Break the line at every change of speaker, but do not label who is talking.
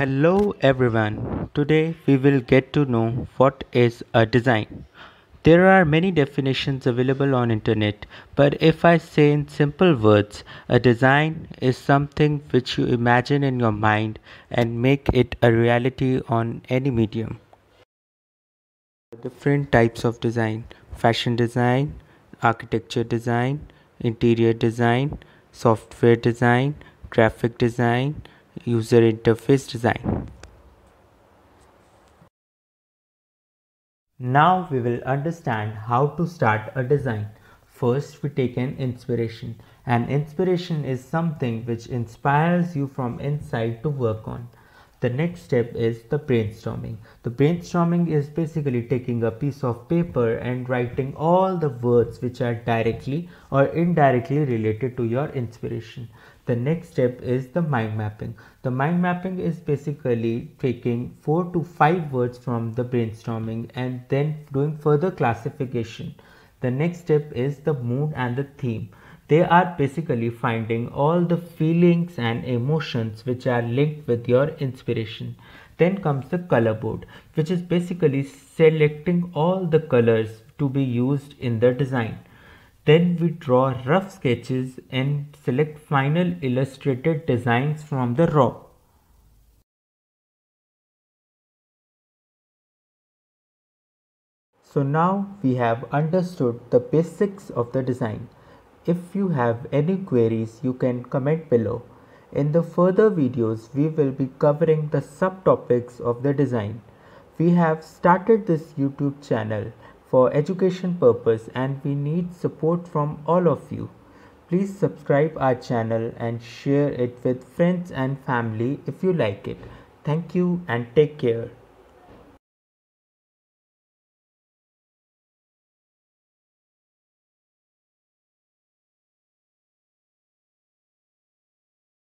Hello everyone. Today we will get to know what is a design. There are many definitions available on internet, but if I say in simple words, a design is something which you imagine in your mind and make it a reality on any medium. Different types of design: fashion design, architecture design, interior design, software design, graphic design, user interface design. Now we will understand how to start a design. First we take an inspiration. An inspiration is something which inspires you from inside to work on. The next step is the brainstorming. The brainstorming is basically taking a piece of paper and writing all the words which are directly or indirectly related to your inspiration. The next step is the mind mapping. The mind mapping is basically taking four to five words from the brainstorming and then doing further classification. The next step is the mood and the theme. They are basically finding all the feelings and emotions which are linked with your inspiration. Then comes the color board, which is basically selecting all the colors to be used in the design. Then we draw rough sketches and select final illustrated designs from the raw. So now we have understood the basics of the design. If you have any queries, you can comment below. In the further videos, we will be covering the subtopics of the design. We have started this YouTube channel for education purpose and we need support from all of you. Please subscribe our channel and share it with friends and family if you like it. Thank you and take care.